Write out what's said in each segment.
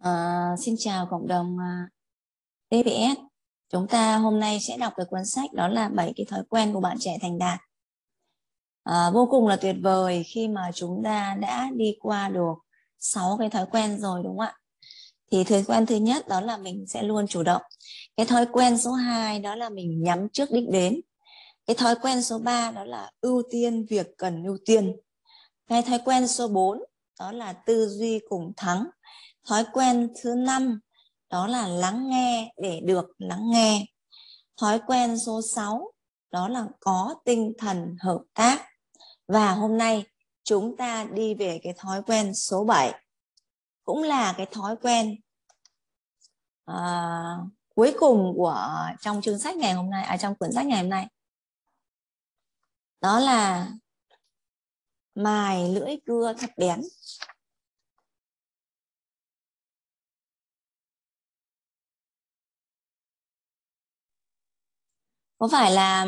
Ờ, xin chào cộng đồng ờ, TBS. Chúng ta hôm nay sẽ đọc cái cuốn sách đó là bảy cái thói quen của bạn trẻ thành đạt. À, vô cùng là tuyệt vời khi mà chúng ta đã đi qua được sáu cái thói quen rồi đúng không ạ? Thì thói quen thứ nhất đó là mình sẽ luôn chủ động. Cái thói quen số 2 đó là mình nhắm trước đích đến. Cái thói quen số 3 đó là ưu tiên việc cần ưu tiên. Cái thói quen số 4 đó là tư duy cùng thắng thói quen thứ năm đó là lắng nghe để được lắng nghe thói quen số 6 đó là có tinh thần hợp tác và hôm nay chúng ta đi về cái thói quen số 7 cũng là cái thói quen à, cuối cùng của trong chương sách ngày hôm nay à trong quyển sách ngày hôm nay đó là mài lưỡi cưa thật bén có phải là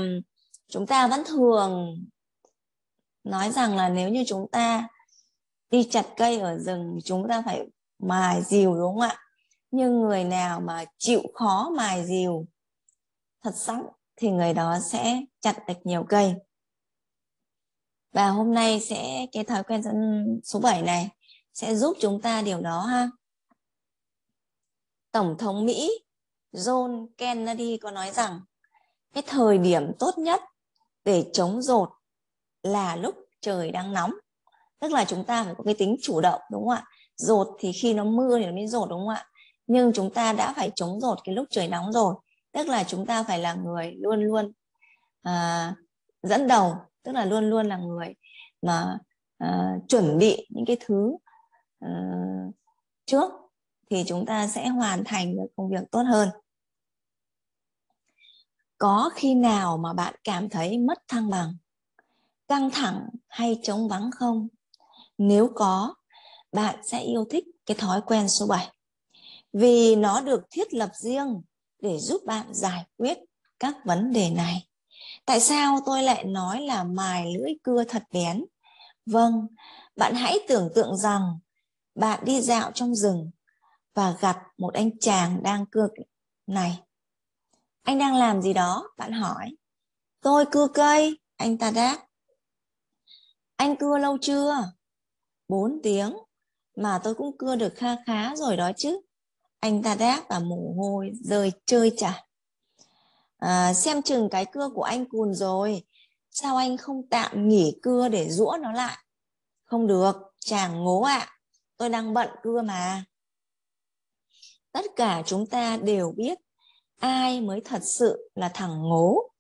chúng ta vẫn thường nói rằng là nếu như chúng ta đi chặt cây ở rừng chúng ta phải mài dìu đúng không ạ nhưng người nào mà chịu khó mài dìu thật sắc thì người đó sẽ chặt được nhiều cây và hôm nay sẽ cái thói quen số 7 này sẽ giúp chúng ta điều đó ha tổng thống mỹ john kennedy có nói rằng cái thời điểm tốt nhất để chống rột là lúc trời đang nóng tức là chúng ta phải có cái tính chủ động đúng không ạ rột thì khi nó mưa thì nó mới rột đúng không ạ nhưng chúng ta đã phải chống rột cái lúc trời nóng rồi tức là chúng ta phải là người luôn luôn à, dẫn đầu tức là luôn luôn là người mà à, chuẩn bị những cái thứ à, trước thì chúng ta sẽ hoàn thành được công việc tốt hơn có khi nào mà bạn cảm thấy mất thăng bằng căng thẳng hay trống vắng không nếu có bạn sẽ yêu thích cái thói quen số 7 vì nó được thiết lập riêng để giúp bạn giải quyết các vấn đề này tại sao tôi lại nói là mài lưỡi cưa thật bén vâng bạn hãy tưởng tượng rằng bạn đi dạo trong rừng và gặp một anh chàng đang cưa này anh đang làm gì đó bạn hỏi tôi cưa cây anh ta đáp anh cưa lâu chưa bốn tiếng mà tôi cũng cưa được kha khá rồi đó chứ anh ta đáp và mồ hôi rơi chơi chả à, xem chừng cái cưa của anh cùn rồi sao anh không tạm nghỉ cưa để rũa nó lại không được chàng ngố ạ à, tôi đang bận cưa mà tất cả chúng ta đều biết ai mới thật sự là thằng ngố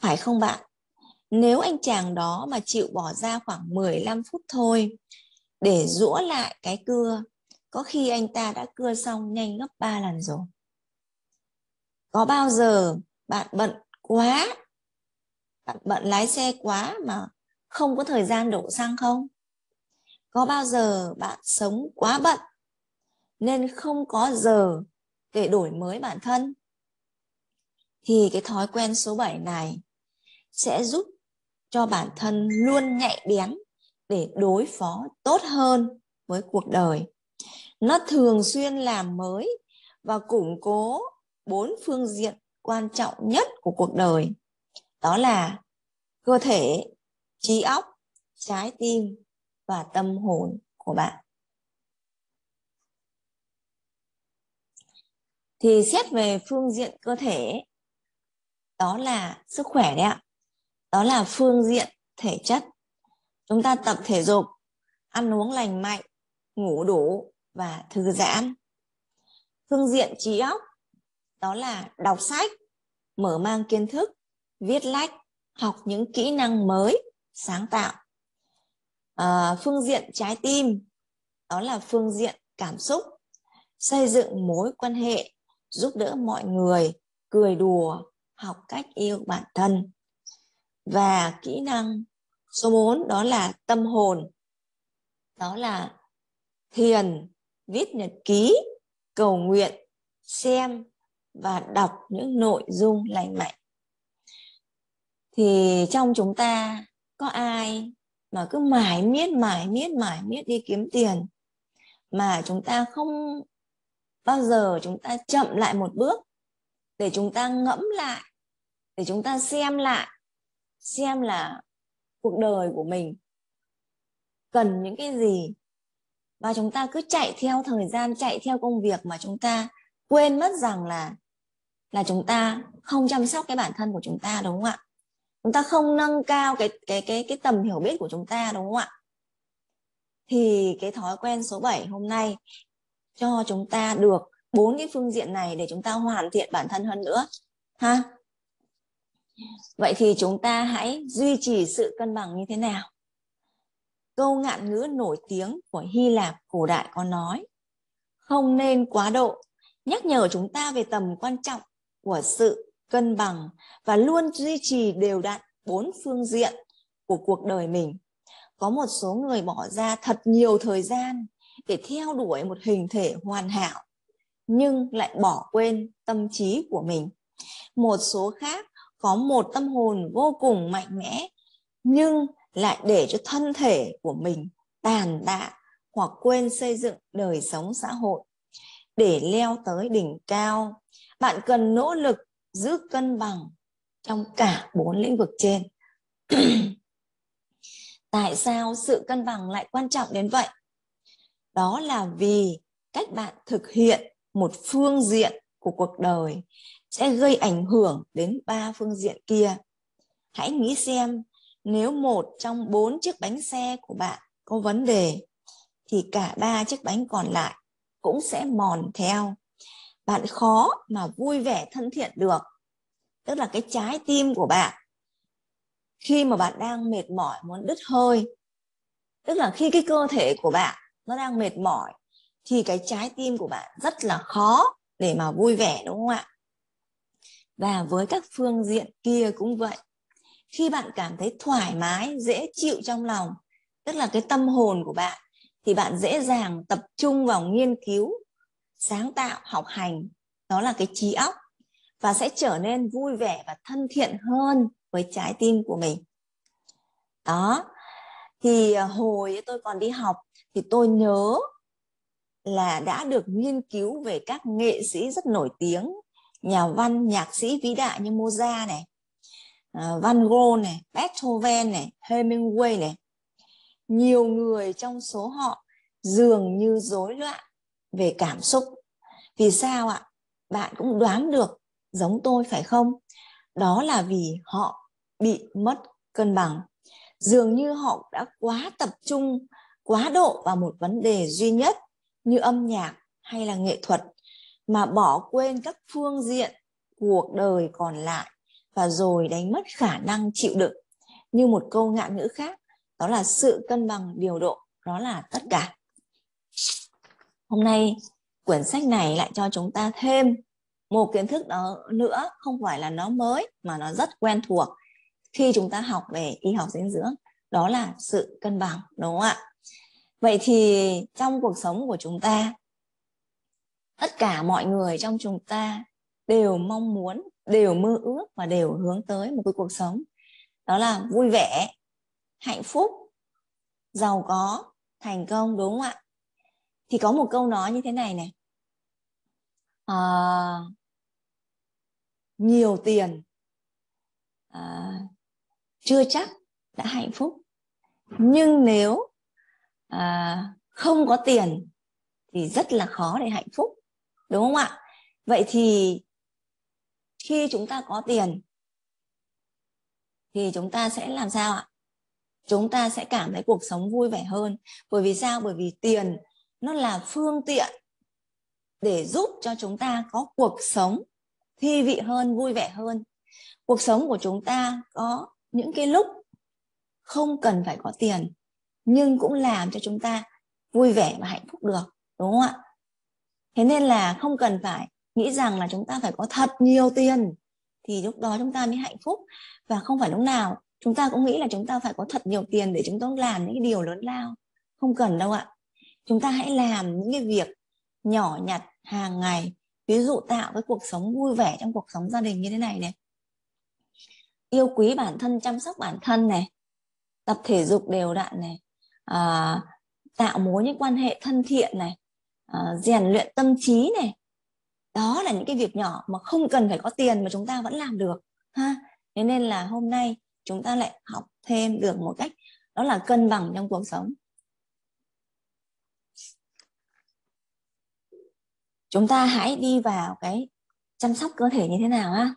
phải không bạn nếu anh chàng đó mà chịu bỏ ra khoảng 15 phút thôi để rũa lại cái cưa có khi anh ta đã cưa xong nhanh gấp 3 lần rồi có bao giờ bạn bận quá bạn bận lái xe quá mà không có thời gian đổ xăng không có bao giờ bạn sống quá bận nên không có giờ để đổi mới bản thân thì cái thói quen số 7 này sẽ giúp cho bản thân luôn nhạy bén để đối phó tốt hơn với cuộc đời. Nó thường xuyên làm mới và củng cố bốn phương diện quan trọng nhất của cuộc đời. Đó là cơ thể, trí óc, trái tim và tâm hồn của bạn. Thì xét về phương diện cơ thể đó là sức khỏe đấy ạ đó là phương diện thể chất chúng ta tập thể dục ăn uống lành mạnh ngủ đủ và thư giãn phương diện trí óc đó là đọc sách mở mang kiến thức viết lách học những kỹ năng mới sáng tạo à, phương diện trái tim đó là phương diện cảm xúc xây dựng mối quan hệ giúp đỡ mọi người cười đùa học cách yêu bản thân và kỹ năng số 4 đó là tâm hồn đó là thiền viết nhật ký cầu nguyện xem và đọc những nội dung lành mạnh thì trong chúng ta có ai mà cứ mãi miết mãi miết mãi miết đi kiếm tiền mà chúng ta không bao giờ chúng ta chậm lại một bước để chúng ta ngẫm lại để chúng ta xem lại xem là cuộc đời của mình cần những cái gì và chúng ta cứ chạy theo thời gian chạy theo công việc mà chúng ta quên mất rằng là là chúng ta không chăm sóc cái bản thân của chúng ta đúng không ạ chúng ta không nâng cao cái cái cái cái tầm hiểu biết của chúng ta đúng không ạ thì cái thói quen số 7 hôm nay cho chúng ta được bốn cái phương diện này để chúng ta hoàn thiện bản thân hơn nữa ha Vậy thì chúng ta hãy duy trì sự cân bằng như thế nào? Câu ngạn ngữ nổi tiếng của Hy Lạp cổ đại có nói không nên quá độ, nhắc nhở chúng ta về tầm quan trọng của sự cân bằng và luôn duy trì đều đặn bốn phương diện của cuộc đời mình. Có một số người bỏ ra thật nhiều thời gian để theo đuổi một hình thể hoàn hảo nhưng lại bỏ quên tâm trí của mình. Một số khác có một tâm hồn vô cùng mạnh mẽ nhưng lại để cho thân thể của mình tàn tạ hoặc quên xây dựng đời sống xã hội để leo tới đỉnh cao bạn cần nỗ lực giữ cân bằng trong cả bốn lĩnh vực trên tại sao sự cân bằng lại quan trọng đến vậy đó là vì cách bạn thực hiện một phương diện của cuộc đời sẽ gây ảnh hưởng đến ba phương diện kia. Hãy nghĩ xem nếu một trong bốn chiếc bánh xe của bạn có vấn đề thì cả ba chiếc bánh còn lại cũng sẽ mòn theo. Bạn khó mà vui vẻ thân thiện được. Tức là cái trái tim của bạn khi mà bạn đang mệt mỏi muốn đứt hơi tức là khi cái cơ thể của bạn nó đang mệt mỏi thì cái trái tim của bạn rất là khó để mà vui vẻ đúng không ạ và với các phương diện kia cũng vậy khi bạn cảm thấy thoải mái dễ chịu trong lòng tức là cái tâm hồn của bạn thì bạn dễ dàng tập trung vào nghiên cứu sáng tạo học hành đó là cái trí óc và sẽ trở nên vui vẻ và thân thiện hơn với trái tim của mình đó thì à, hồi tôi còn đi học thì tôi nhớ là đã được nghiên cứu về các nghệ sĩ rất nổi tiếng nhà văn nhạc sĩ vĩ đại như Mozart này ờ, Van Gogh này Beethoven này Hemingway này nhiều người trong số họ dường như rối loạn về cảm xúc vì sao ạ bạn cũng đoán được giống tôi phải không đó là vì họ bị mất cân bằng dường như họ đã quá tập trung quá độ vào một vấn đề duy nhất như âm nhạc hay là nghệ thuật mà bỏ quên các phương diện cuộc đời còn lại và rồi đánh mất khả năng chịu đựng như một câu ngạn ngữ khác đó là sự cân bằng điều độ đó là tất cả hôm nay quyển sách này lại cho chúng ta thêm một kiến thức đó nữa không phải là nó mới mà nó rất quen thuộc khi chúng ta học về y học dinh dưỡng đó là sự cân bằng đúng không ạ vậy thì trong cuộc sống của chúng ta tất cả mọi người trong chúng ta đều mong muốn đều mơ ước và đều hướng tới một cái cuộc sống đó là vui vẻ hạnh phúc giàu có thành công đúng không ạ thì có một câu nói như thế này này à, nhiều tiền à, chưa chắc đã hạnh phúc nhưng nếu à, không có tiền thì rất là khó để hạnh phúc đúng không ạ vậy thì khi chúng ta có tiền thì chúng ta sẽ làm sao ạ chúng ta sẽ cảm thấy cuộc sống vui vẻ hơn bởi vì sao bởi vì tiền nó là phương tiện để giúp cho chúng ta có cuộc sống thi vị hơn vui vẻ hơn cuộc sống của chúng ta có những cái lúc không cần phải có tiền nhưng cũng làm cho chúng ta vui vẻ và hạnh phúc được đúng không ạ thế nên là không cần phải nghĩ rằng là chúng ta phải có thật nhiều tiền thì lúc đó chúng ta mới hạnh phúc và không phải lúc nào chúng ta cũng nghĩ là chúng ta phải có thật nhiều tiền để chúng ta làm những điều lớn lao không cần đâu ạ chúng ta hãy làm những cái việc nhỏ nhặt hàng ngày ví dụ tạo cái cuộc sống vui vẻ trong cuộc sống gia đình như thế này này yêu quý bản thân chăm sóc bản thân này tập thể dục đều đặn này à, tạo mối những quan hệ thân thiện này uh, rèn luyện tâm trí này đó là những cái việc nhỏ mà không cần phải có tiền mà chúng ta vẫn làm được ha thế nên là hôm nay chúng ta lại học thêm được một cách đó là cân bằng trong cuộc sống chúng ta hãy đi vào cái chăm sóc cơ thể như thế nào ha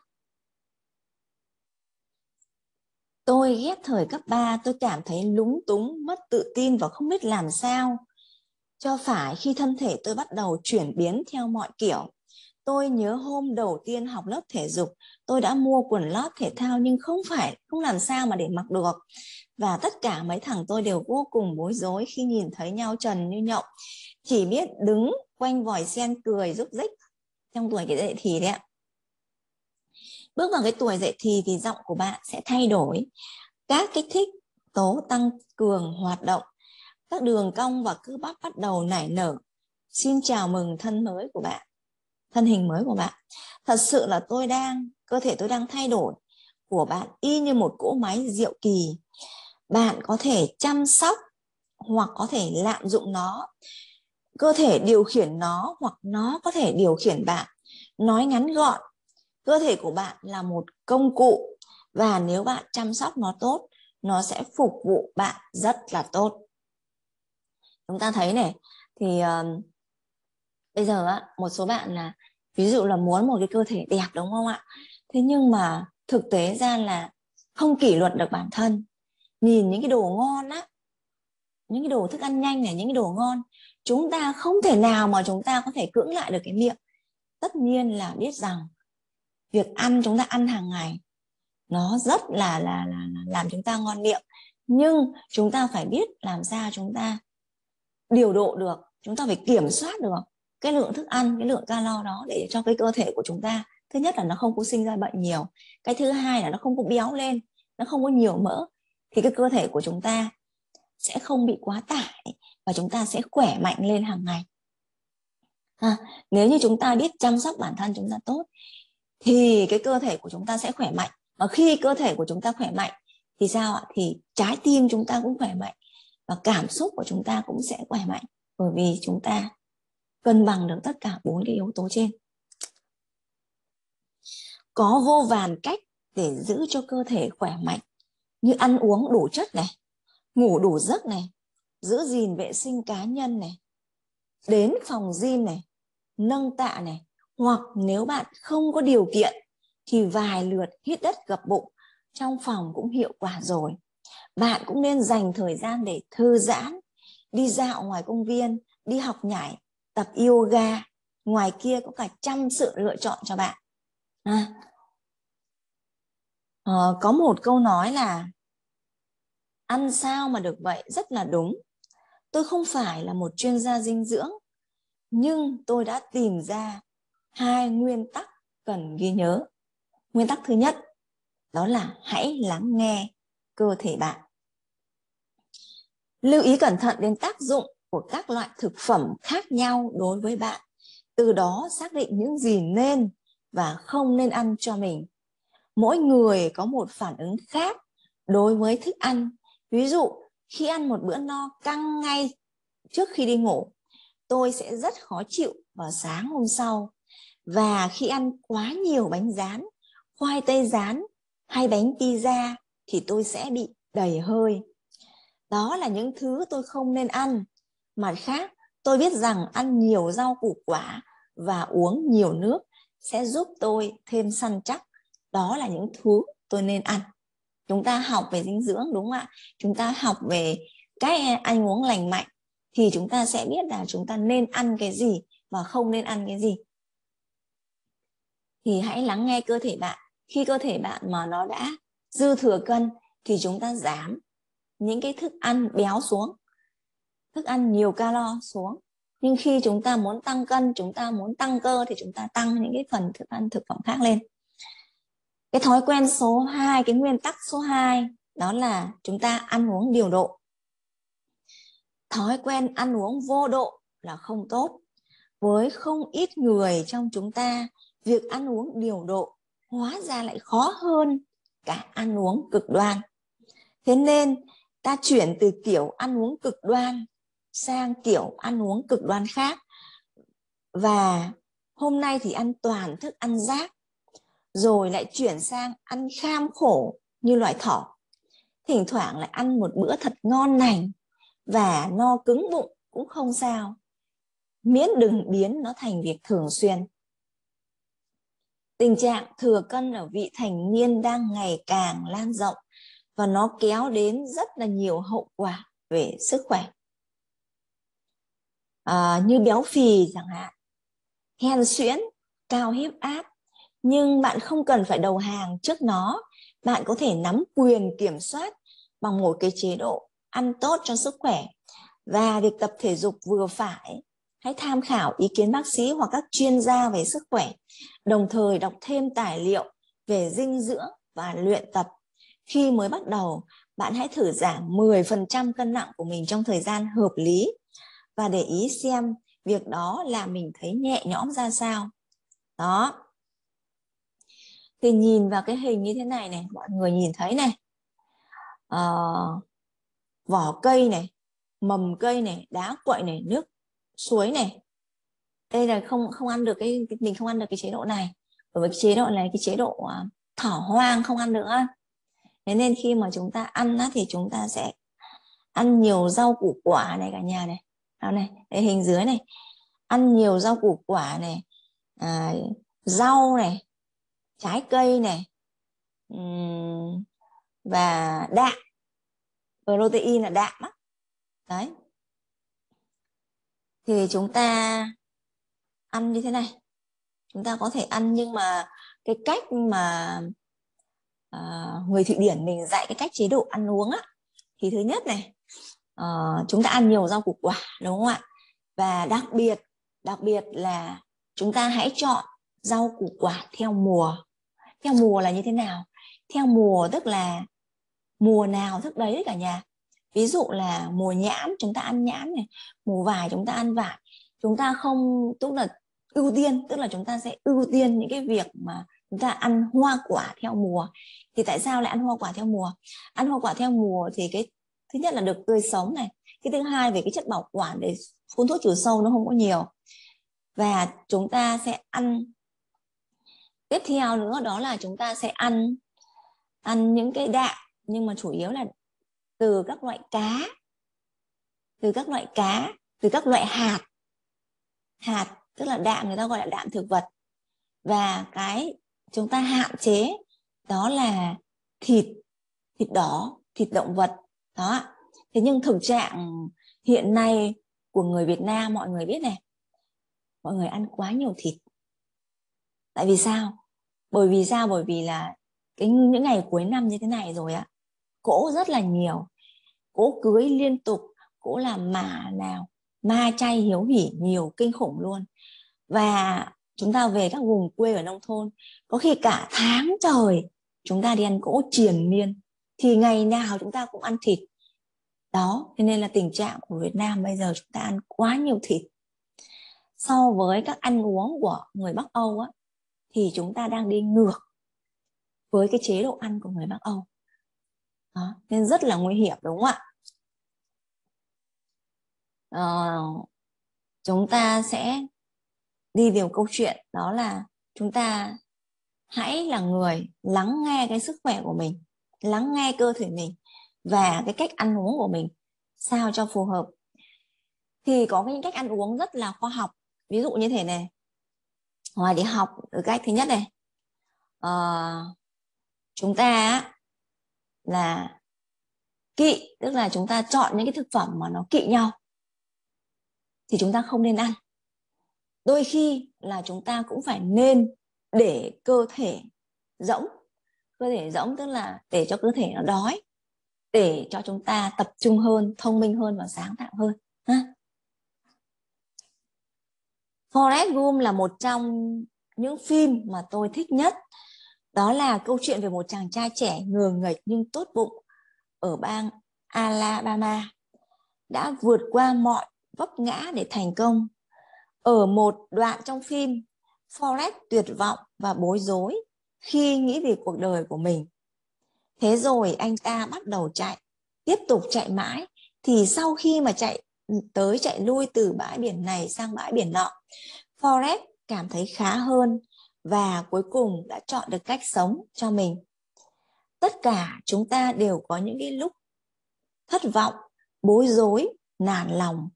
tôi ghét thời cấp 3 tôi cảm thấy lúng túng mất tự tin và không biết làm sao cho phải khi thân thể tôi bắt đầu chuyển biến theo mọi kiểu. Tôi nhớ hôm đầu tiên học lớp thể dục, tôi đã mua quần lót thể thao nhưng không phải không làm sao mà để mặc được. Và tất cả mấy thằng tôi đều vô cùng bối rối khi nhìn thấy nhau trần như nhậu Chỉ biết đứng quanh vòi sen cười rúc rích trong tuổi cái dậy thì đấy ạ. Bước vào cái tuổi dậy thì thì giọng của bạn sẽ thay đổi. Các kích thích tố tăng cường hoạt động các đường cong và cơ bắp bắt đầu nảy nở xin chào mừng thân mới của bạn thân hình mới của bạn thật sự là tôi đang cơ thể tôi đang thay đổi của bạn y như một cỗ máy diệu kỳ bạn có thể chăm sóc hoặc có thể lạm dụng nó cơ thể điều khiển nó hoặc nó có thể điều khiển bạn nói ngắn gọn cơ thể của bạn là một công cụ và nếu bạn chăm sóc nó tốt nó sẽ phục vụ bạn rất là tốt chúng ta thấy này thì uh, bây giờ á, một số bạn là ví dụ là muốn một cái cơ thể đẹp đúng không ạ thế nhưng mà thực tế ra là không kỷ luật được bản thân nhìn những cái đồ ngon á những cái đồ thức ăn nhanh này những cái đồ ngon chúng ta không thể nào mà chúng ta có thể cưỡng lại được cái miệng tất nhiên là biết rằng việc ăn chúng ta ăn hàng ngày nó rất là, là, là làm chúng ta ngon miệng nhưng chúng ta phải biết làm sao chúng ta điều độ được chúng ta phải kiểm soát được cái lượng thức ăn cái lượng calo đó để cho cái cơ thể của chúng ta thứ nhất là nó không có sinh ra bệnh nhiều cái thứ hai là nó không có béo lên nó không có nhiều mỡ thì cái cơ thể của chúng ta sẽ không bị quá tải và chúng ta sẽ khỏe mạnh lên hàng ngày à, nếu như chúng ta biết chăm sóc bản thân chúng ta tốt thì cái cơ thể của chúng ta sẽ khỏe mạnh và khi cơ thể của chúng ta khỏe mạnh thì sao ạ thì trái tim chúng ta cũng khỏe mạnh và cảm xúc của chúng ta cũng sẽ khỏe mạnh bởi vì chúng ta cân bằng được tất cả bốn cái yếu tố trên có vô vàn cách để giữ cho cơ thể khỏe mạnh như ăn uống đủ chất này ngủ đủ giấc này giữ gìn vệ sinh cá nhân này đến phòng gym này nâng tạ này hoặc nếu bạn không có điều kiện thì vài lượt hít đất gập bụng trong phòng cũng hiệu quả rồi bạn cũng nên dành thời gian để thư giãn đi dạo ngoài công viên đi học nhảy tập yoga ngoài kia có cả trăm sự lựa chọn cho bạn à. à, có một câu nói là ăn sao mà được vậy rất là đúng tôi không phải là một chuyên gia dinh dưỡng nhưng tôi đã tìm ra hai nguyên tắc cần ghi nhớ nguyên tắc thứ nhất đó là hãy lắng nghe cơ thể bạn. Lưu ý cẩn thận đến tác dụng của các loại thực phẩm khác nhau đối với bạn, từ đó xác định những gì nên và không nên ăn cho mình. Mỗi người có một phản ứng khác đối với thức ăn. Ví dụ, khi ăn một bữa no căng ngay trước khi đi ngủ, tôi sẽ rất khó chịu vào sáng hôm sau. Và khi ăn quá nhiều bánh rán, khoai tây rán hay bánh pizza, thì tôi sẽ bị đầy hơi đó là những thứ tôi không nên ăn mặt khác tôi biết rằng ăn nhiều rau củ quả và uống nhiều nước sẽ giúp tôi thêm săn chắc đó là những thứ tôi nên ăn chúng ta học về dinh dưỡng đúng không ạ chúng ta học về cách ăn uống lành mạnh thì chúng ta sẽ biết là chúng ta nên ăn cái gì và không nên ăn cái gì thì hãy lắng nghe cơ thể bạn khi cơ thể bạn mà nó đã dư thừa cân thì chúng ta giảm những cái thức ăn béo xuống thức ăn nhiều calo xuống nhưng khi chúng ta muốn tăng cân chúng ta muốn tăng cơ thì chúng ta tăng những cái phần thức ăn thực phẩm khác lên cái thói quen số 2 cái nguyên tắc số 2 đó là chúng ta ăn uống điều độ thói quen ăn uống vô độ là không tốt với không ít người trong chúng ta việc ăn uống điều độ hóa ra lại khó hơn cả ăn uống cực đoan thế nên ta chuyển từ kiểu ăn uống cực đoan sang kiểu ăn uống cực đoan khác và hôm nay thì ăn toàn thức ăn rác rồi lại chuyển sang ăn kham khổ như loài thỏ thỉnh thoảng lại ăn một bữa thật ngon lành và no cứng bụng cũng không sao miễn đừng biến nó thành việc thường xuyên Tình trạng thừa cân ở vị thành niên đang ngày càng lan rộng và nó kéo đến rất là nhiều hậu quả về sức khỏe. À, như béo phì chẳng hạn, hen suyễn, cao huyết áp, nhưng bạn không cần phải đầu hàng trước nó, bạn có thể nắm quyền kiểm soát bằng một cái chế độ ăn tốt cho sức khỏe và việc tập thể dục vừa phải hãy tham khảo ý kiến bác sĩ hoặc các chuyên gia về sức khỏe, đồng thời đọc thêm tài liệu về dinh dưỡng và luyện tập. Khi mới bắt đầu, bạn hãy thử giảm 10% cân nặng của mình trong thời gian hợp lý và để ý xem việc đó là mình thấy nhẹ nhõm ra sao. Đó. Thì nhìn vào cái hình như thế này này, mọi người nhìn thấy này. Ờ, vỏ cây này, mầm cây này, đá quậy này, nước suối này đây là không không ăn được cái mình không ăn được cái chế độ này bởi vì cái chế độ này cái chế độ à, thỏ hoang không ăn nữa thế nên khi mà chúng ta ăn á, thì chúng ta sẽ ăn nhiều rau củ quả này cả nhà này đó này đây hình dưới này ăn nhiều rau củ quả này à, rau này trái cây này và đạm protein là đạm á đấy thì chúng ta ăn như thế này chúng ta có thể ăn nhưng mà cái cách mà à, người thụy điển mình dạy cái cách chế độ ăn uống á thì thứ nhất này à, chúng ta ăn nhiều rau củ quả đúng không ạ và đặc biệt đặc biệt là chúng ta hãy chọn rau củ quả theo mùa theo mùa là như thế nào theo mùa tức là mùa nào thức đấy cả nhà ví dụ là mùa nhãn chúng ta ăn nhãn này mùa vải chúng ta ăn vải chúng ta không tức là ưu tiên tức là chúng ta sẽ ưu tiên những cái việc mà chúng ta ăn hoa quả theo mùa thì tại sao lại ăn hoa quả theo mùa ăn hoa quả theo mùa thì cái thứ nhất là được tươi sống này cái thứ hai về cái chất bảo quản để phun thuốc trừ sâu nó không có nhiều và chúng ta sẽ ăn tiếp theo nữa đó là chúng ta sẽ ăn ăn những cái đạm nhưng mà chủ yếu là từ các loại cá từ các loại cá từ các loại hạt hạt tức là đạm người ta gọi là đạm thực vật và cái chúng ta hạn chế đó là thịt thịt đỏ thịt động vật đó thế nhưng thực trạng hiện nay của người Việt Nam mọi người biết này mọi người ăn quá nhiều thịt tại vì sao bởi vì sao bởi vì là cái những ngày cuối năm như thế này rồi ạ cỗ rất là nhiều cỗ cưới liên tục cỗ làm mà nào ma chay hiếu hỉ nhiều kinh khủng luôn và chúng ta về các vùng quê ở nông thôn có khi cả tháng trời chúng ta đi ăn cỗ triền miên thì ngày nào chúng ta cũng ăn thịt đó thế nên là tình trạng của Việt Nam bây giờ chúng ta ăn quá nhiều thịt so với các ăn uống của người Bắc Âu á, thì chúng ta đang đi ngược với cái chế độ ăn của người Bắc Âu đó, nên rất là nguy hiểm đúng không ạ ờ, chúng ta sẽ đi vào câu chuyện đó là chúng ta hãy là người lắng nghe cái sức khỏe của mình lắng nghe cơ thể mình và cái cách ăn uống của mình sao cho phù hợp thì có những cách ăn uống rất là khoa học ví dụ như thế này ngoài đi học ở cách thứ nhất này à, chúng ta là kỵ tức là chúng ta chọn những cái thực phẩm mà nó kỵ nhau thì chúng ta không nên ăn đôi khi là chúng ta cũng phải nên để cơ thể rỗng cơ thể rỗng tức là để cho cơ thể nó đói để cho chúng ta tập trung hơn thông minh hơn và sáng tạo hơn ha Forrest Gump là một trong những phim mà tôi thích nhất đó là câu chuyện về một chàng trai trẻ ngừa nghịch nhưng tốt bụng ở bang Alabama đã vượt qua mọi vấp ngã để thành công. Ở một đoạn trong phim, Forrest tuyệt vọng và bối rối khi nghĩ về cuộc đời của mình. Thế rồi anh ta bắt đầu chạy, tiếp tục chạy mãi thì sau khi mà chạy ừ, tới chạy lui từ bãi biển này sang bãi biển nọ, Forrest cảm thấy khá hơn và cuối cùng đã chọn được cách sống cho mình tất cả chúng ta đều có những cái lúc thất vọng bối rối nản lòng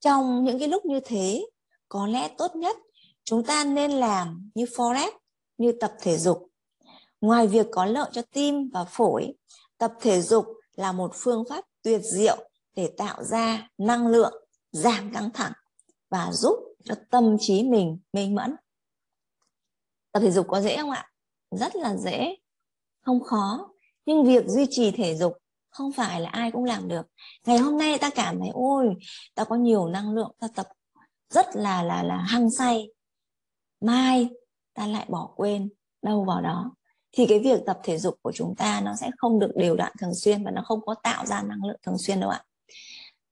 trong những cái lúc như thế có lẽ tốt nhất chúng ta nên làm như forest như tập thể dục ngoài việc có lợi cho tim và phổi tập thể dục là một phương pháp tuyệt diệu để tạo ra năng lượng giảm căng thẳng và giúp cho tâm trí mình minh mẫn tập thể dục có dễ không ạ rất là dễ không khó nhưng việc duy trì thể dục không phải là ai cũng làm được ngày hôm nay ta cảm thấy ôi ta có nhiều năng lượng ta tập rất là là là hăng say mai ta lại bỏ quên đâu vào đó thì cái việc tập thể dục của chúng ta nó sẽ không được đều đặn thường xuyên và nó không có tạo ra năng lượng thường xuyên đâu ạ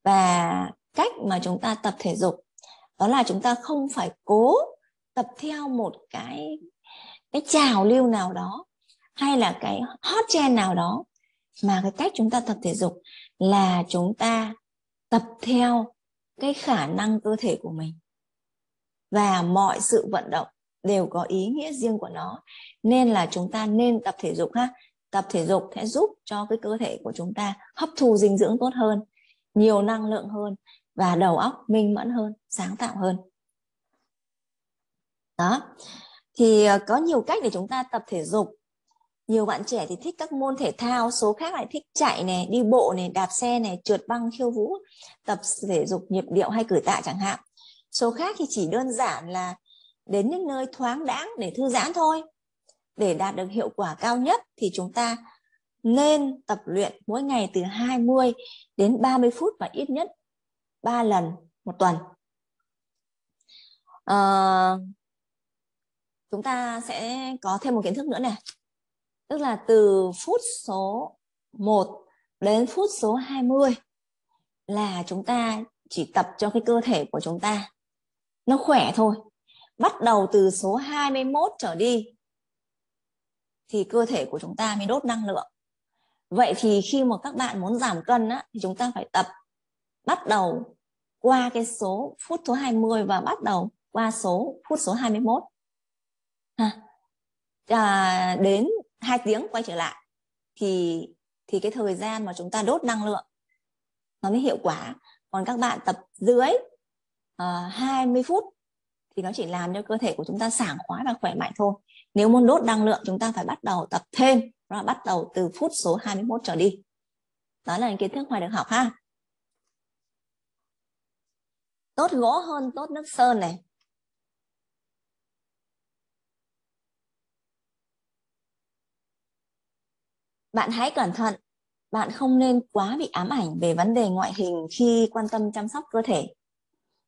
và cách mà chúng ta tập thể dục đó là chúng ta không phải cố tập theo một cái cái trào lưu nào đó hay là cái hot trend nào đó mà cái cách chúng ta tập thể dục là chúng ta tập theo cái khả năng cơ thể của mình và mọi sự vận động đều có ý nghĩa riêng của nó nên là chúng ta nên tập thể dục ha tập thể dục sẽ giúp cho cái cơ thể của chúng ta hấp thu dinh dưỡng tốt hơn nhiều năng lượng hơn và đầu óc minh mẫn hơn sáng tạo hơn đó thì ờ, có nhiều cách để chúng ta tập thể dục nhiều bạn trẻ thì thích các môn thể thao số khác lại thích chạy này đi bộ này đạp xe này trượt băng khiêu vũ tập thể dục nhịp điệu hay cử tạ chẳng hạn số khác thì chỉ đơn giản là đến những nơi thoáng đãng để thư giãn thôi để đạt được hiệu quả cao nhất thì chúng ta nên tập luyện mỗi ngày từ 20 đến 30 phút và ít nhất 3 lần một tuần. À, chúng ta sẽ có thêm một kiến thức nữa này tức là từ phút số 1 đến phút số 20 là chúng ta chỉ tập cho cái cơ thể của chúng ta nó khỏe thôi bắt đầu từ số 21 trở đi thì cơ thể của chúng ta mới đốt năng lượng vậy thì khi mà các bạn muốn giảm cân á, thì chúng ta phải tập bắt đầu qua cái số phút số 20 và bắt đầu qua số phút số 21 à, đến 2 tiếng quay trở lại thì thì cái thời gian mà chúng ta đốt năng lượng nó mới hiệu quả còn các bạn tập dưới uh, ờ, 20 phút thì nó chỉ làm cho cơ thể của chúng ta sảng khoái và khỏe mạnh thôi nếu muốn đốt năng lượng chúng ta phải bắt đầu tập thêm và bắt đầu từ phút số 21 trở đi đó là những kiến thức ngoài được học ha tốt gỗ hơn tốt nước sơn này Bạn hãy cẩn thận, bạn không nên quá bị ám ảnh về vấn đề ngoại hình khi quan tâm chăm sóc cơ thể.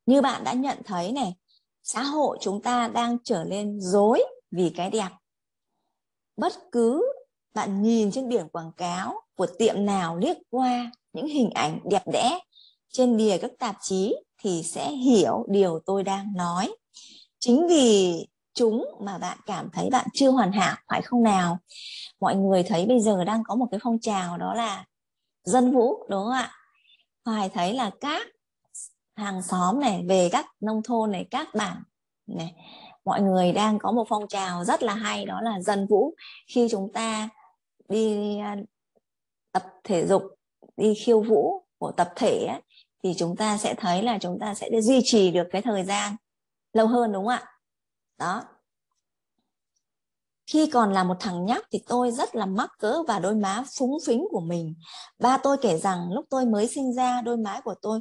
Như bạn đã nhận thấy này, xã hội chúng ta đang trở nên dối vì cái đẹp. Bất cứ bạn nhìn trên biển quảng cáo của tiệm nào liếc qua những hình ảnh đẹp đẽ trên bìa các tạp chí thì sẽ hiểu điều tôi đang nói. Chính vì chúng mà bạn cảm thấy bạn chưa hoàn hảo phải không nào mọi người thấy bây giờ đang có một cái phong trào đó là dân vũ đúng không ạ Phải thấy là các hàng xóm này về các nông thôn này các bản này mọi người đang có một phong trào rất là hay đó là dân vũ khi chúng ta đi à, tập thể dục đi khiêu vũ của tập thể ấy, thì chúng ta sẽ thấy là chúng ta sẽ duy trì được cái thời gian lâu hơn đúng không ạ đó khi còn là một thằng nhóc thì tôi rất là mắc cỡ và đôi má phúng phính của mình. Ba tôi kể rằng lúc tôi mới sinh ra đôi má của tôi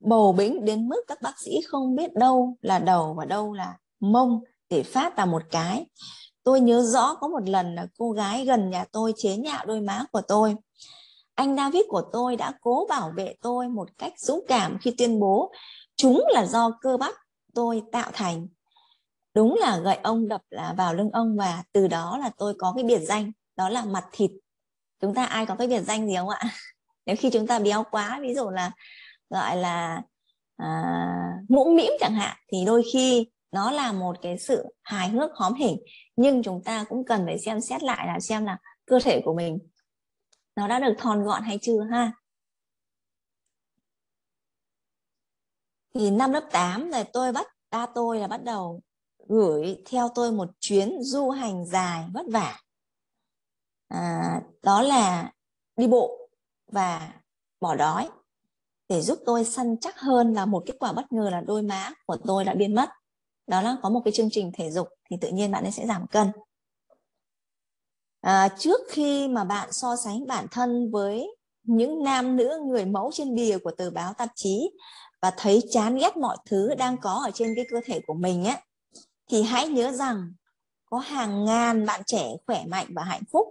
bầu bĩnh đến mức các bác sĩ không biết đâu là đầu và đâu là mông để phát vào một cái. Tôi nhớ rõ có một lần là cô gái gần nhà tôi chế nhạo đôi má của tôi. Anh David của tôi đã cố bảo vệ tôi một cách dũng cảm khi tuyên bố chúng là do cơ bắp tôi tạo thành đúng là gậy ông đập là vào lưng ông và từ đó là tôi có cái biệt danh đó là mặt thịt chúng ta ai có cái biệt danh gì không ạ nếu khi chúng ta béo quá ví dụ là gọi là à, mũm mĩm chẳng hạn thì đôi khi nó là một cái sự hài hước hóm hỉnh nhưng chúng ta cũng cần phải xem xét lại là xem là cơ thể của mình nó đã được thon gọn hay chưa ha thì năm lớp 8 rồi tôi bắt ta tôi là bắt đầu gửi theo tôi một chuyến du hành dài vất vả à, đó là đi bộ và bỏ đói để giúp tôi săn chắc hơn là một kết quả bất ngờ là đôi má của tôi đã biến mất đó là có một cái chương trình thể dục thì tự nhiên bạn ấy sẽ giảm cân à, trước khi mà bạn so sánh bản thân với những nam nữ người mẫu trên bìa của tờ báo tạp chí và thấy chán ghét mọi thứ đang có ở trên cái cơ thể của mình ấy, thì hãy nhớ rằng có hàng ngàn bạn trẻ khỏe mạnh và hạnh phúc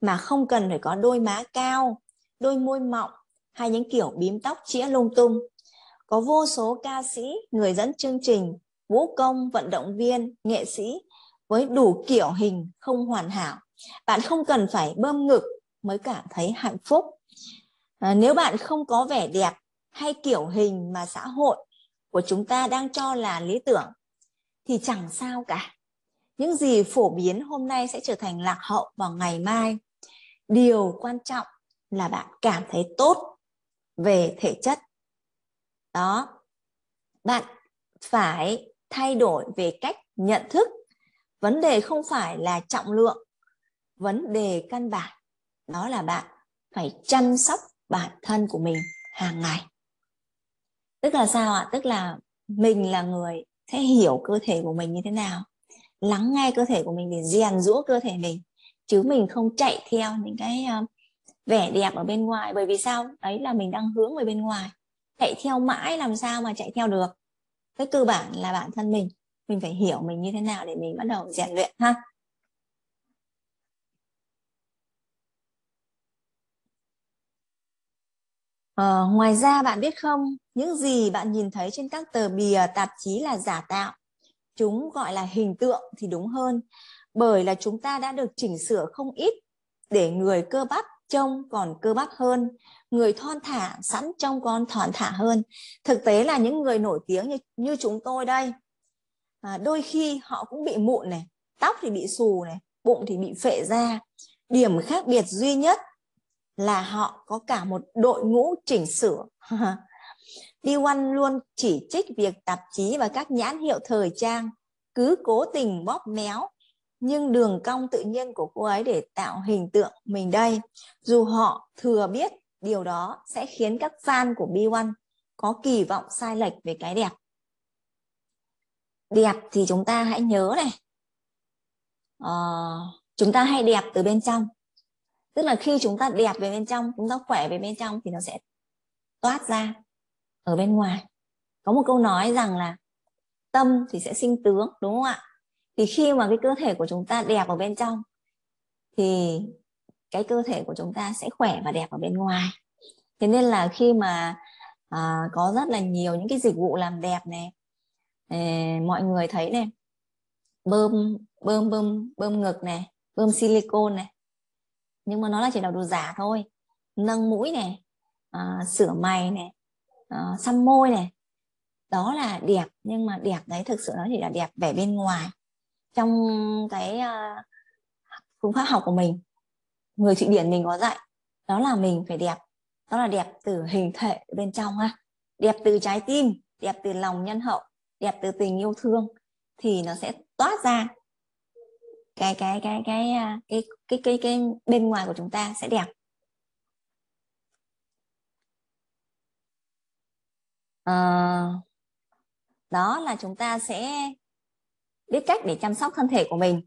mà không cần phải có đôi má cao, đôi môi mọng hay những kiểu bím tóc chĩa lung tung. Có vô số ca sĩ, người dẫn chương trình, vũ công, vận động viên, nghệ sĩ với đủ kiểu hình không hoàn hảo. Bạn không cần phải bơm ngực mới cảm thấy hạnh phúc. À, nếu bạn không có vẻ đẹp hay kiểu hình mà xã hội của chúng ta đang cho là lý tưởng thì chẳng sao cả những gì phổ biến hôm nay sẽ trở thành lạc hậu vào ngày mai điều quan trọng là bạn cảm thấy tốt về thể chất đó bạn phải thay đổi về cách nhận thức vấn đề không phải là trọng lượng vấn đề căn bản đó là bạn phải chăm sóc bản thân của mình hàng ngày tức là sao ạ tức là mình là người sẽ hiểu cơ thể của mình như thế nào lắng nghe cơ thể của mình để rèn rũa cơ thể mình chứ mình không chạy theo những cái ờ, vẻ đẹp ở bên ngoài bởi vì sao đấy là mình đang hướng về bên ngoài chạy theo mãi làm sao mà chạy theo được cái cơ bản là bản thân mình mình phải hiểu mình như thế nào để mình bắt đầu rèn luyện ha Ờ, ngoài ra bạn biết không, những gì bạn nhìn thấy trên các tờ bìa tạp chí là giả tạo. Chúng gọi là hình tượng thì đúng hơn, bởi là chúng ta đã được chỉnh sửa không ít để người cơ bắp trông còn cơ bắp hơn, người thon thả sẵn trông còn thon thả hơn. Thực tế là những người nổi tiếng như, như chúng tôi đây, à, đôi khi họ cũng bị mụn này, tóc thì bị xù này, bụng thì bị phệ ra. Điểm khác biệt duy nhất là họ có cả một đội ngũ chỉnh sửa D1 luôn chỉ trích việc tạp chí và các nhãn hiệu thời trang cứ cố tình bóp méo nhưng đường cong tự nhiên của cô ấy để tạo hình tượng mình đây. Dù họ thừa biết điều đó sẽ khiến các fan của B1 có kỳ vọng sai lệch về cái đẹp. Đẹp thì chúng ta hãy nhớ này. Ờ, chúng ta hay đẹp từ bên trong tức là khi chúng ta đẹp về bên trong chúng ta khỏe về bên trong thì nó sẽ toát ra ở bên ngoài có một câu nói rằng là tâm thì sẽ sinh tướng đúng không ạ thì khi mà cái cơ thể của chúng ta đẹp ở bên trong thì cái cơ thể của chúng ta sẽ khỏe và đẹp ở bên ngoài thế nên là khi mà à, có rất là nhiều những cái dịch vụ làm đẹp này à, mọi người thấy này bơm bơm bơm bơm ngực này bơm silicone này nhưng mà nó là chỉ là đồ giả thôi nâng mũi này à, sửa mày này à, xăm môi này đó là đẹp nhưng mà đẹp đấy thực sự nó chỉ là đẹp vẻ bên ngoài trong cái uh, phương pháp học của mình người thụy điển mình có dạy đó là mình phải đẹp đó là đẹp từ hình thể bên trong ha đẹp từ trái tim đẹp từ lòng nhân hậu đẹp từ tình yêu thương thì nó sẽ toát ra cái cái cái cái à, cái cái cái, cái bên ngoài của chúng ta sẽ đẹp à, đó là chúng ta sẽ biết cách để chăm sóc thân thể của mình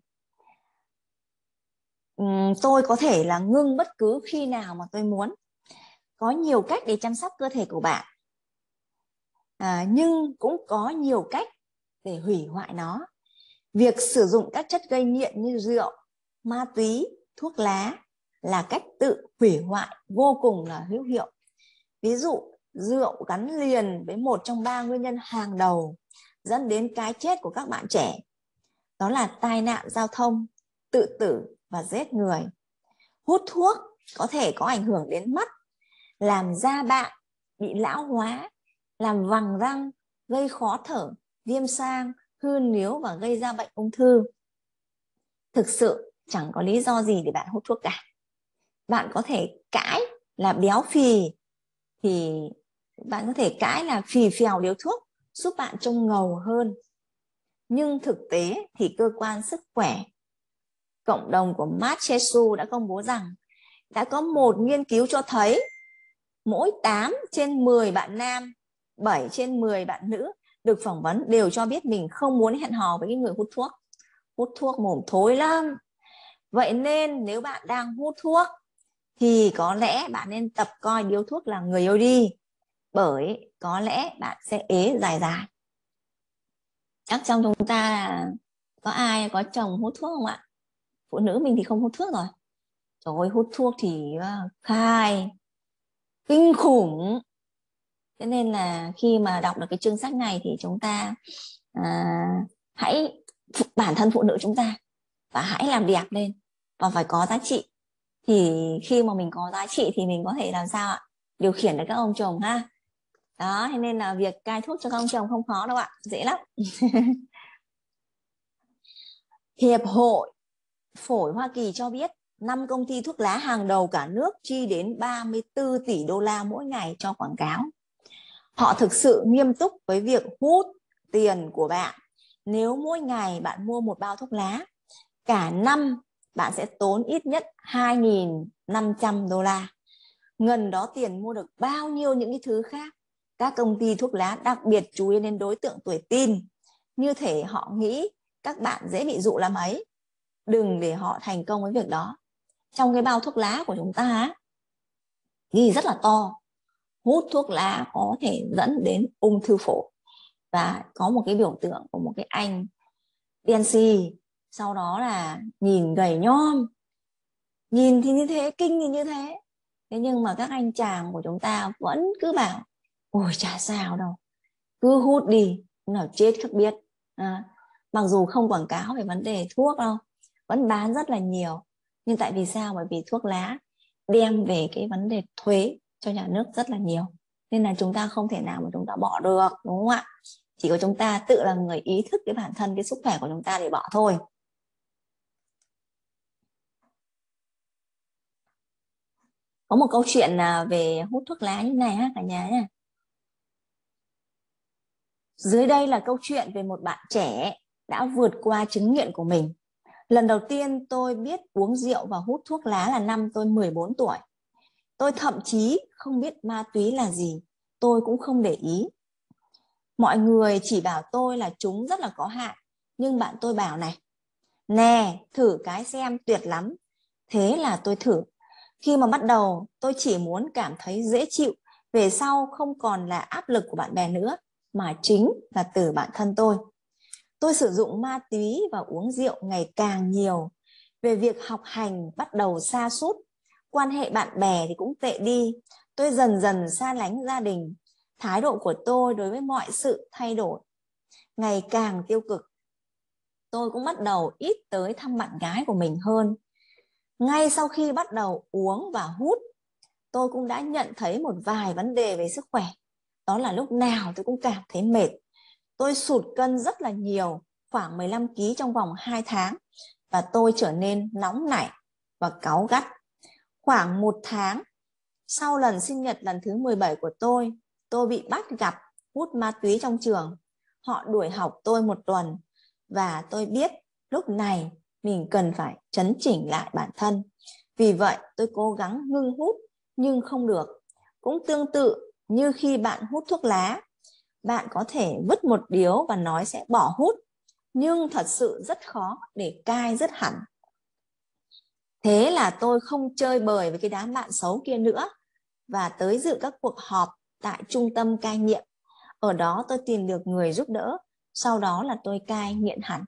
tôi có thể là ngưng bất cứ khi nào mà tôi muốn có nhiều cách để chăm sóc cơ thể của bạn à, nhưng cũng có nhiều cách để hủy hoại nó việc sử dụng các chất gây nghiện như rượu ma túy thuốc lá là cách tự hủy hoại vô cùng là hữu hiệu ví dụ rượu gắn liền với một trong ba nguyên nhân hàng đầu dẫn đến cái chết của các bạn trẻ đó là tai nạn giao thông tự tử và giết người hút thuốc có thể có ảnh hưởng đến mắt làm da bạn bị lão hóa làm vàng răng gây khó thở viêm sang hư níu và gây ra bệnh ung thư thực sự chẳng có lý do gì để bạn hút thuốc cả bạn có thể cãi là béo phì thì bạn có thể cãi là phì phèo điếu thuốc giúp bạn trông ngầu hơn nhưng thực tế thì cơ quan sức khỏe cộng đồng của Massachusetts đã công bố rằng đã có một nghiên cứu cho thấy mỗi 8 trên 10 bạn nam, 7 trên 10 bạn nữ được phỏng vấn đều cho biết mình không muốn hẹn hò với cái người hút thuốc hút thuốc mồm thối lắm vậy nên nếu bạn đang hút thuốc thì có lẽ bạn nên tập coi điếu thuốc là người yêu đi bởi có lẽ bạn sẽ ế dài dài chắc trong chúng ta có ai có chồng hút thuốc không ạ phụ nữ mình thì không hút thuốc rồi rồi hút thuốc thì à, khai kinh khủng thế nên là khi mà đọc được cái chương sách này thì chúng ta à, hãy bản thân phụ nữ chúng ta và hãy làm đẹp lên và phải có giá trị thì khi mà mình có giá trị thì mình có thể làm sao ạ điều khiển được các ông chồng ha đó thế nên là việc cai thuốc cho các ông chồng không khó đâu ạ dễ lắm hiệp hội phổi Hoa Kỳ cho biết năm công ty thuốc lá hàng đầu cả nước chi đến 34 tỷ đô la mỗi ngày cho quảng cáo họ thực sự nghiêm túc với việc hút tiền của bạn nếu mỗi ngày bạn mua một bao thuốc lá cả năm bạn sẽ tốn ít nhất 2.500 đô la gần đó tiền mua được bao nhiêu những cái thứ khác các công ty thuốc lá đặc biệt chú ý đến đối tượng tuổi tin như thể họ nghĩ các bạn dễ bị dụ làm ấy đừng để họ thành công với việc đó trong cái bao thuốc lá của chúng ta ghi rất là to hút thuốc lá có thể dẫn đến ung thư phổi và có một cái biểu tượng của một cái anh đen xì sau đó là nhìn gầy nhom nhìn thì như thế kinh thì như thế thế nhưng mà các anh chàng của chúng ta vẫn cứ bảo ôi chả sao đâu cứ hút đi nào chết các biết à, mặc dù không quảng cáo về vấn đề thuốc đâu vẫn bán rất là nhiều nhưng tại vì sao bởi vì thuốc lá đem về cái vấn đề thuế cho nhà nước rất là nhiều nên là chúng ta không thể nào mà chúng ta bỏ được đúng không ạ chỉ có chúng ta tự là người ý thức cái bản thân cái sức khỏe của chúng ta để bỏ thôi có một câu chuyện là về hút thuốc lá như này ha cả nhà nha dưới đây là câu chuyện về một bạn trẻ đã vượt qua chứng nghiện của mình lần đầu tiên tôi biết uống rượu và hút thuốc lá là năm tôi 14 tuổi Tôi thậm chí không biết ma túy là gì, tôi cũng không để ý. Mọi người chỉ bảo tôi là chúng rất là có hại, nhưng bạn tôi bảo này, nè, thử cái xem tuyệt lắm. Thế là tôi thử. Khi mà bắt đầu, tôi chỉ muốn cảm thấy dễ chịu, về sau không còn là áp lực của bạn bè nữa, mà chính là từ bản thân tôi. Tôi sử dụng ma túy và uống rượu ngày càng nhiều. Về việc học hành bắt đầu xa sút quan hệ bạn bè thì cũng tệ đi tôi dần dần xa lánh gia đình thái độ của tôi đối với mọi sự thay đổi ngày càng tiêu cực tôi cũng bắt đầu ít tới thăm bạn gái của mình hơn ngay sau khi bắt đầu uống và hút tôi cũng đã nhận thấy một vài vấn đề về sức khỏe đó là lúc nào tôi cũng cảm thấy mệt tôi sụt cân rất là nhiều khoảng 15 kg trong vòng 2 tháng và tôi trở nên nóng nảy và cáu gắt Khoảng một tháng sau lần sinh nhật lần thứ 17 của tôi, tôi bị bắt gặp hút ma túy trong trường. Họ đuổi học tôi một tuần và tôi biết lúc này mình cần phải chấn chỉnh lại bản thân. Vì vậy, tôi cố gắng ngưng hút nhưng không được. Cũng tương tự như khi bạn hút thuốc lá, bạn có thể vứt một điếu và nói sẽ bỏ hút, nhưng thật sự rất khó để cai rất hẳn thế là tôi không chơi bời với cái đám bạn xấu kia nữa và tới dự các cuộc họp tại trung tâm cai nghiện ở đó tôi tìm được người giúp đỡ sau đó là tôi cai nghiện hẳn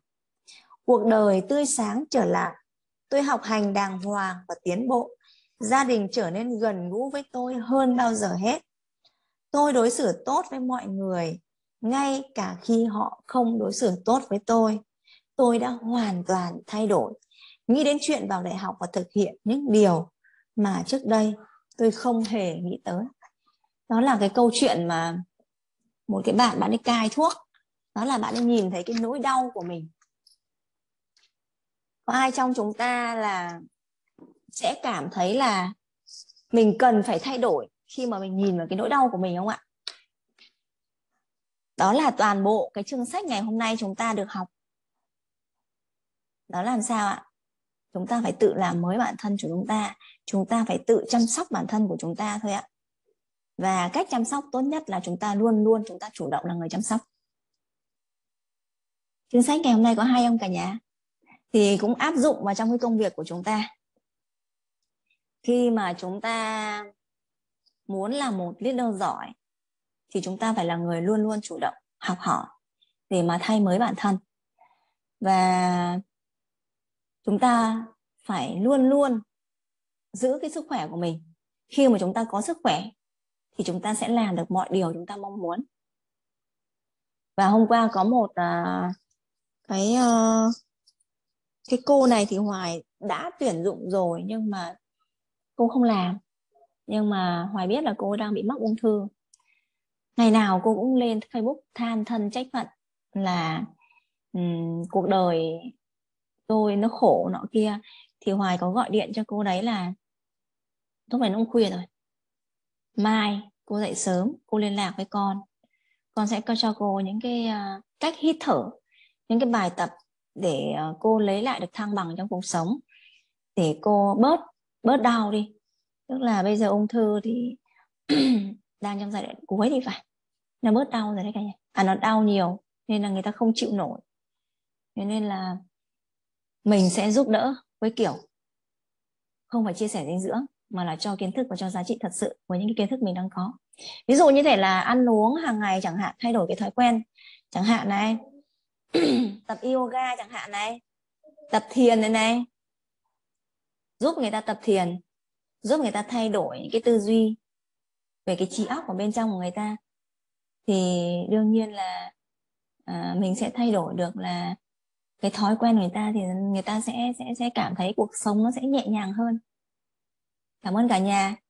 cuộc đời tươi sáng trở lại tôi học hành đàng hoàng và tiến bộ gia đình trở nên gần gũi với tôi hơn bao giờ hết tôi đối xử tốt với mọi người ngay cả khi họ không đối xử tốt với tôi tôi đã hoàn toàn thay đổi nghĩ đến chuyện vào đại học và thực hiện những điều mà trước đây tôi không hề nghĩ tới đó là cái câu chuyện mà một cái bạn bạn ấy cai thuốc đó là bạn ấy nhìn thấy cái nỗi đau của mình có ai trong chúng ta là sẽ cảm thấy là mình cần phải thay đổi khi mà mình nhìn vào cái nỗi đau của mình không ạ đó là toàn bộ cái chương sách ngày hôm nay chúng ta được học đó làm sao ạ chúng ta phải tự làm mới bản thân của chúng ta chúng ta phải tự chăm sóc bản thân của chúng ta thôi ạ và cách chăm sóc tốt nhất là chúng ta luôn luôn chúng ta chủ động là người chăm sóc chính sách ngày hôm nay có hai ông cả nhà thì cũng áp dụng vào trong cái công việc của chúng ta khi mà chúng ta muốn là một leader giỏi thì chúng ta phải là người luôn luôn chủ động học hỏi để mà thay mới bản thân và chúng ta phải luôn luôn giữ cái sức khỏe của mình khi mà chúng ta có sức khỏe thì chúng ta sẽ làm được mọi điều chúng ta mong muốn và hôm qua có một à, cái uh, cái cô này thì hoài đã tuyển dụng rồi nhưng mà cô không làm nhưng mà hoài biết là cô đang bị mắc ung thư ngày nào cô cũng lên facebook than thân trách phận là um, cuộc đời tôi nó khổ nọ kia thì hoài có gọi điện cho cô đấy là lúc này nó khuya rồi mai cô dậy sớm cô liên lạc với con con sẽ cho cô những cái ờ, cách hít thở những cái bài tập để ờ, cô lấy lại được thăng bằng trong cuộc sống để cô bớt bớt đau đi tức là bây giờ ung thư thì đang trong giai đoạn cuối thì phải nó bớt đau rồi đấy cả nhà à nó đau nhiều nên là người ta không chịu nổi thế nên là mình sẽ giúp đỡ với kiểu không phải chia sẻ dinh dưỡng mà là cho kiến thức và cho giá trị thật sự với những cái kiến thức mình đang có ví dụ như thể là ăn uống hàng ngày chẳng hạn thay đổi cái thói quen chẳng hạn này tập yoga chẳng hạn này tập thiền này này giúp người ta tập thiền giúp người ta thay đổi những cái tư duy về cái trí óc của bên trong của người ta thì đương nhiên là à, mình sẽ thay đổi được là cái thói quen người ta thì người ta sẽ sẽ sẽ cảm thấy cuộc sống nó sẽ nhẹ nhàng hơn cảm ơn cả nhà